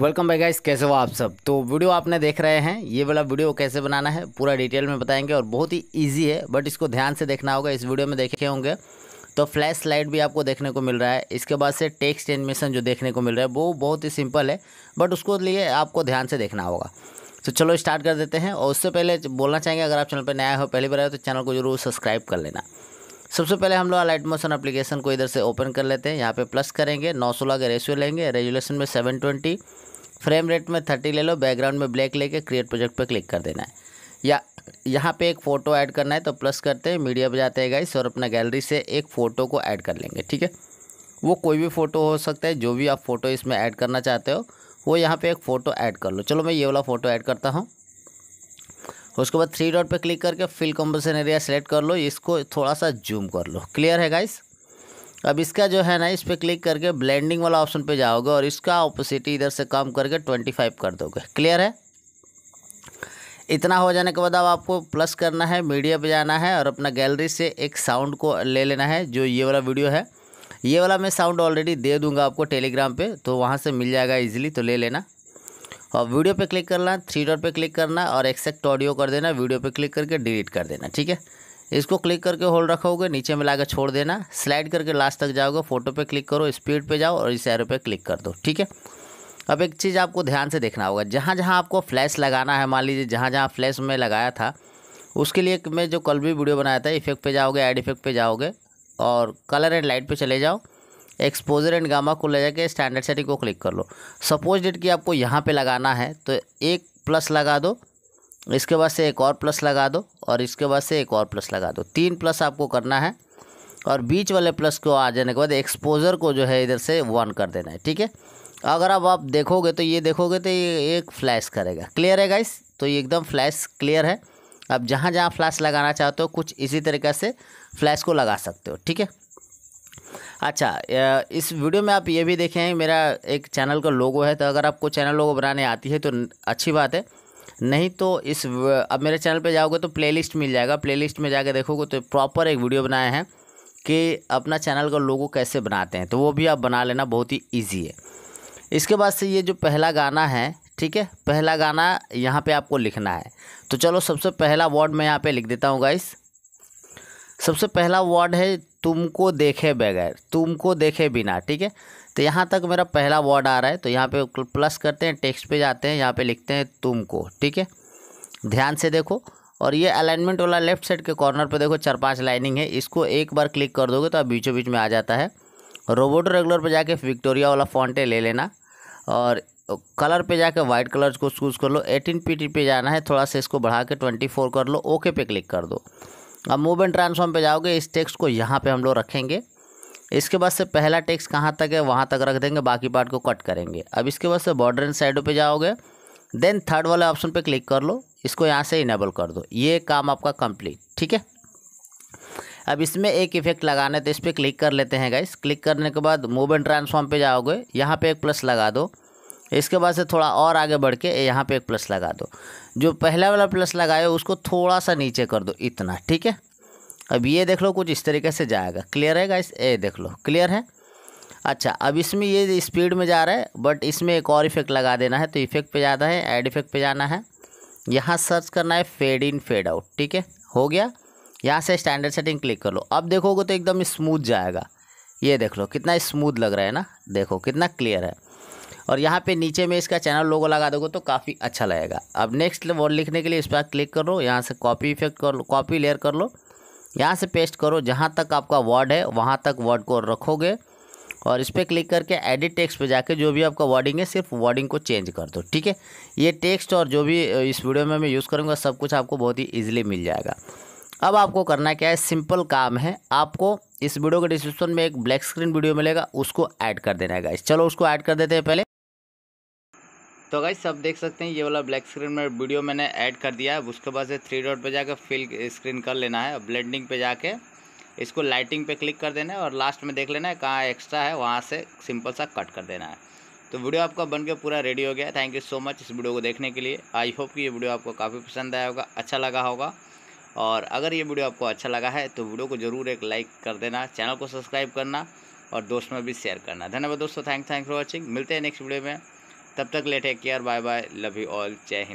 welcome by guys कैसे हो आप सब तो वीडियो आपने देख रहे हैं ये वाला वीडियो कैसे बनाना है पूरा डिटेल में बताएंगे और बहुत ही इजी है बट इसको ध्यान से देखना होगा इस वीडियो में देखे होंगे तो फ्लैश स्लाइड भी आपको देखने को मिल रहा है इसके बाद से टेक्स्ट एनिमेशन जो देखने को मिल रहा है वो बहुत ही सिंपल है बट उसको लिए आपको ध्यान से देखना होगा तो चलो स्टार्ट कर देते हैं और उससे पहले बोलना चाहेंगे अगर आप चैनल पर नया हो पहली बार आए तो चैनल को जरूर सब्सक्राइब कर लेना सबसे पहले हम लोग लाइट मोशन एप्लीकेशन को इधर से ओपन कर लेते हैं यहाँ पे प्लस करेंगे 916 का रेशियो लेंगे रेजुलेशन में 720 फ्रेम रेट में थर्टी ले लो बैकग्राउंड में ब्लैक लेके क्रिएट प्रोजेक्ट पर क्लिक कर देना है या यहाँ पे एक फ़ोटो ऐड करना है तो प्लस करते हैं मीडिया पर जाते हैं गाइस और अपना गैलरी से एक फ़ोटो को ऐड कर लेंगे ठीक है वो कोई भी फ़ोटो हो सकता है जो भी आप फ़ोटो इसमें ऐड करना चाहते हो वो यहाँ पे एक फ़ोटो ऐड कर लो चलो मैं ये वाला फ़ोटो ऐड करता हूँ उसके बाद थ्री डॉट पर क्लिक करके फिल कंपल्सन एरिया सेलेक्ट कर लो इसको थोड़ा सा जूम कर लो क्लियर है गाइस अब इसका जो है ना इस पर क्लिक करके ब्लेंडिंग वाला ऑप्शन पे जाओगे और इसका ऑपोसिटी इधर से कम करके ट्वेंटी फाइव कर दोगे क्लियर है इतना हो जाने के बाद अब आपको प्लस करना है मीडिया पे जाना है और अपना गैलरी से एक साउंड को ले लेना है जो ये वाला वीडियो है ये वाला मैं साउंड ऑलरेडी दे दूंगा आपको टेलीग्राम पर तो वहाँ से मिल जाएगा ईजिली तो ले लेना और वीडियो पर क्लिक करना थ्री डॉट पर क्लिक करना और एक्सेक्ट ऑडियो कर देना वीडियो पर क्लिक करके डिलीट कर देना ठीक है इसको क्लिक करके होल्ड रखोगे नीचे में लाकर छोड़ देना स्लाइड करके लास्ट तक जाओगे फोटो पे क्लिक करो स्पीड पे जाओ और इस एरो पे क्लिक कर दो ठीक है अब एक चीज़ आपको ध्यान से देखना होगा जहाँ जहाँ आपको फ्लैश लगाना है मान लीजिए जहाँ जहाँ फ्लैश में लगाया था उसके लिए मैं जो कल भी वीडियो बनाया था इफेक्ट पर जाओगे एड इफेक्ट पर जाओगे और कलर एंड लाइट पर चले जाओ एक्सपोजर एंड गामा को ले जाके स्टैंडर्ड सेटिंग को क्लिक कर लो सपोज डेट की आपको यहाँ पे लगाना है तो एक प्लस लगा दो इसके बाद से एक और प्लस लगा दो और इसके बाद से एक और प्लस लगा दो तीन प्लस आपको करना है और बीच वाले प्लस को आ जाने के बाद एक्सपोजर को जो है इधर से वन कर देना है ठीक है अगर अब आप देखोगे तो ये देखोगे तो ये एक फ्लैश करेगा क्लियर है गाइस तो ये एकदम फ्लैश क्लियर है अब जहाँ जहाँ फ्लैश लगाना चाहते हो कुछ इसी तरीके से फ्लैश को लगा सकते हो ठीक है अच्छा इस वीडियो में आप ये भी देखें मेरा एक चैनल का लोगो है तो अगर आपको चैनल लोगो बनाने आती है तो अच्छी बात है नहीं तो इस अब मेरे चैनल पे जाओगे तो प्लेलिस्ट मिल जाएगा प्लेलिस्ट में जाके देखोगे तो प्रॉपर एक वीडियो बनाए हैं कि अपना चैनल का लोगो कैसे बनाते हैं तो वो भी आप बना लेना बहुत ही ईजी है इसके बाद से ये जो पहला गाना है ठीक है पहला गाना यहाँ पर आपको लिखना है तो चलो सबसे पहला वर्ड मैं यहाँ पर लिख देता हूँ गाइस सबसे पहला वर्ड है तुमको देखे बगैर तुमको देखे बिना ठीक है तो यहाँ तक मेरा पहला वर्ड आ रहा है तो यहाँ पे प्लस करते हैं टेक्स्ट पे जाते हैं यहाँ पे लिखते हैं तुमको ठीक है ध्यान से देखो और ये अलाइनमेंट वाला लेफ्ट साइड के कॉर्नर पे देखो चार पांच लाइनिंग है इसको एक बार क्लिक कर दोगे तो आप बीचों बीच में आ जाता है रोबोट रेगुलर पर जाके विक्टोरिया वाला फॉन्टे ले लेना और कलर पे जाके वाइट कलर को चूज़ कर लो एटीन पी पे जाना है थोड़ा सा इसको बढ़ा के ट्वेंटी फोर कर लो ओके पे क्लिक कर दो अब एंड ट्रांसफॉर्म पे जाओगे इस टेक्स्ट को यहाँ पे हम लोग रखेंगे इसके बाद से पहला टेक्स्ट कहाँ तक है वहाँ तक रख देंगे बाकी पार्ट को कट करेंगे अब इसके बाद से बॉर्डर एंड साइडों पर जाओगे देन थर्ड वाले ऑप्शन पे क्लिक कर लो इसको यहाँ से इनेबल कर दो ये काम आपका कंप्लीट ठीक है अब इसमें एक इफेक्ट लगाना है तो इस पर क्लिक कर लेते हैं गाइस क्लिक करने के बाद मूव एंड ट्रांसफॉर्म पे जाओगे यहाँ पे एक प्लस लगा दो इसके बाद से थोड़ा और आगे बढ़ के यहाँ पर एक प्लस लगा दो जो पहला वाला प्लस लगाए उसको थोड़ा सा नीचे कर दो इतना ठीक है अब ये देख लो कुछ इस तरीके से जाएगा क्लियर है गाइस ए देख लो क्लियर है अच्छा अब इसमें ये स्पीड में जा रहा है बट इसमें एक और इफेक्ट लगा देना है तो इफेक्ट पे ज्यादा है एड इफेक्ट पे जाना है यहाँ सर्च करना है फेड इन फेड आउट ठीक है हो गया यहाँ से स्टैंडर्ड सेटिंग क्लिक कर लो अब देखोगे तो एकदम स्मूथ जाएगा ये देख लो कितना स्मूथ लग रहा है ना देखो कितना क्लियर है और यहाँ पे नीचे में इसका चैनल लोगो लगा दोगे तो काफ़ी अच्छा लगेगा अब नेक्स्ट वर्ड लिखने के लिए इस पर क्लिक कर लो यहाँ से कॉपी इफेक्ट कर लो कॉपी लेयर कर लो यहाँ से पेस्ट करो जहाँ तक आपका वर्ड है वहाँ तक वर्ड को रखोगे और इस पर क्लिक करके एडिट टेक्स्ट पे जाके जो भी आपका वर्डिंग है सिर्फ वर्डिंग को चेंज कर दो ठीक है ये टेक्स्ट और जो भी इस वीडियो में मैं यूज़ करूँगा सब कुछ आपको बहुत ही ईजिली मिल जाएगा अब आपको करना क्या है सिंपल काम है आपको इस वीडियो के डिस्क्रिप्शन में एक ब्लैक स्क्रीन वीडियो मिलेगा उसको ऐड कर देना है गाइस चलो उसको ऐड कर देते हैं पहले तो अगर सब देख सकते हैं ये वाला ब्लैक स्क्रीन में वीडियो मैंने ऐड कर दिया है उसके बाद से थ्री डॉट पे जाकर फिल स्क्रीन कर लेना है ब्लेंडिंग पे जाके इसको लाइटिंग पे क्लिक कर देना है और लास्ट में देख लेना है कहाँ एक्स्ट्रा है वहाँ से सिंपल सा कट कर देना है तो वीडियो आपका बन के पूरा रेडी हो गया थैंक यू सो मच इस वीडियो को देखने के लिए आई होप कि ये वीडियो आपको काफ़ी पसंद आया होगा अच्छा लगा होगा और अगर ये वीडियो आपको अच्छा लगा है तो वीडियो को ज़रूर एक लाइक कर देना चैनल को सब्सक्राइब करना और दोस्त में भी शेयर करना धन्यवाद दोस्तों थैंक थैंक फॉर वॉचिंग मिलते हैं नेक्स्ट वीडियो में तब तक लेट है care bye bye love you all जय हिंद